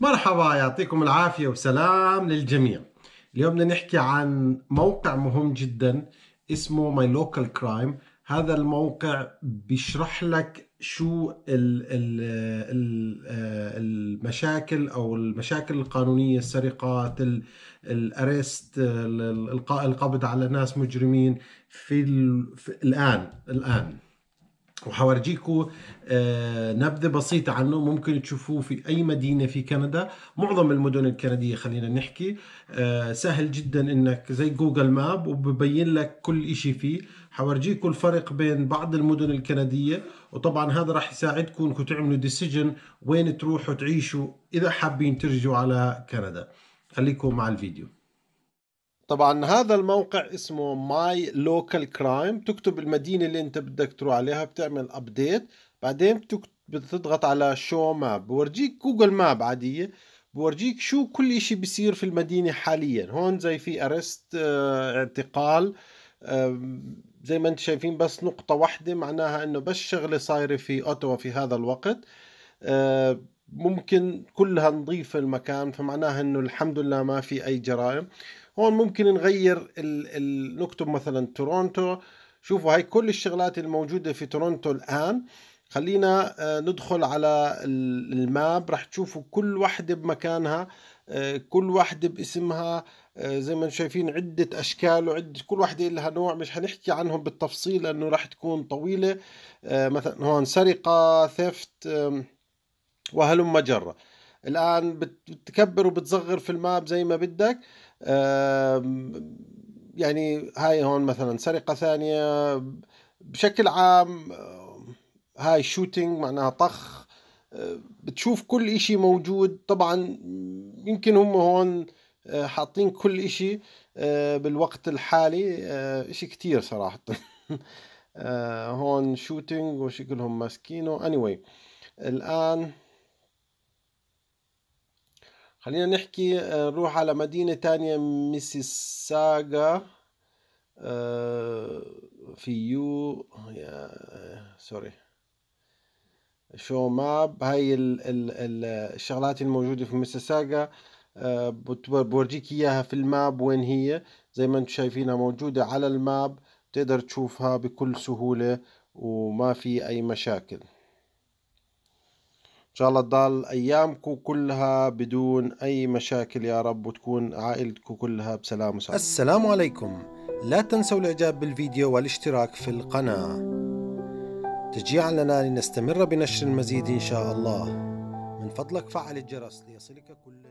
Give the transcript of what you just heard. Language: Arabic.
مرحبا يعطيكم العافية وسلام للجميع اليوم بدنا نحكي عن موقع مهم جدا اسمه ماي لوكال كرايم هذا الموقع بيشرح لك شو المشاكل او المشاكل القانونيه السرقات الاريست القاء القبض على ناس مجرمين في, في الان الان وحورجيكم آه، نبذة بسيطة عنه ممكن تشوفوه في أي مدينة في كندا معظم المدن الكندية خلينا نحكي آه، سهل جدا إنك زي جوجل ماب وببين لك كل إشي فيه حورجيكم الفرق بين بعض المدن الكندية وطبعا هذا راح يساعدكم انكم تعملوا ديسيجن وين تروحوا تعيشوا إذا حابين ترجعوا على كندا خليكم مع الفيديو طبعا هذا الموقع اسمه ماي لوكال كرايم تكتب المدينه اللي انت بدك تروح عليها بتعمل ابديت بعدين بتضغط على شو ماب بورجيك جوجل ماب عاديه بورجيك شو كل اشي بيصير في المدينه حاليا هون زي في ارست آه، اعتقال زي ما انتم شايفين بس نقطه واحده معناها انه بس شغله صايره في اوتوا في هذا الوقت اه ممكن كلها نضيف المكان فمعناها انه الحمد لله ما في اي جرائم هون ممكن نغير ال ال نكتب مثلا تورونتو شوفوا هاي كل الشغلات الموجودة في تورونتو الآن خلينا آه، ندخل على الماب رح تشوفوا كل وحدة بمكانها آه، كل وحدة باسمها آه، زي ما انتم شايفين عدة أشكال وعدة كل وحدة لها نوع مش هنحكي عنهم بالتفصيل لأنه رح تكون طويلة مثلا هون سرقة ثفت وهلم جرة الآن بتكبر وبتصغر في الماب زي ما بدك يعني هاي هون مثلا سرقة ثانية بشكل عام هاي شوتينج معناها طخ بتشوف كل اشي موجود طبعا يمكن هم هون آه، حاطين كل اشي آه، بالوقت الحالي آه، اشي كتير صراحة هون شوتينج وشكلهم ماسكينه anyway الان خلينا نحكي آه، نروح على مدينة تانية ميسيساغا آه، في يو يا آه، سوري شو ماب هاي ال ال الشغلات الموجودة في ميسيساغا بورجيك اياها في الماب وين هي زي ما انتم شايفينها موجودة على الماب تقدر تشوفها بكل سهولة وما في اي مشاكل إن شاء الله تضل أيامكم كلها بدون أي مشاكل يا رب وتكون عائلتكم كلها بسلام وسعادة السلام عليكم لا تنسوا الإعجاب بالفيديو والاشتراك في القناة تشجيعا لنا لنستمر بنشر المزيد إن شاء الله من فضلك فعل الجرس ليصلك كل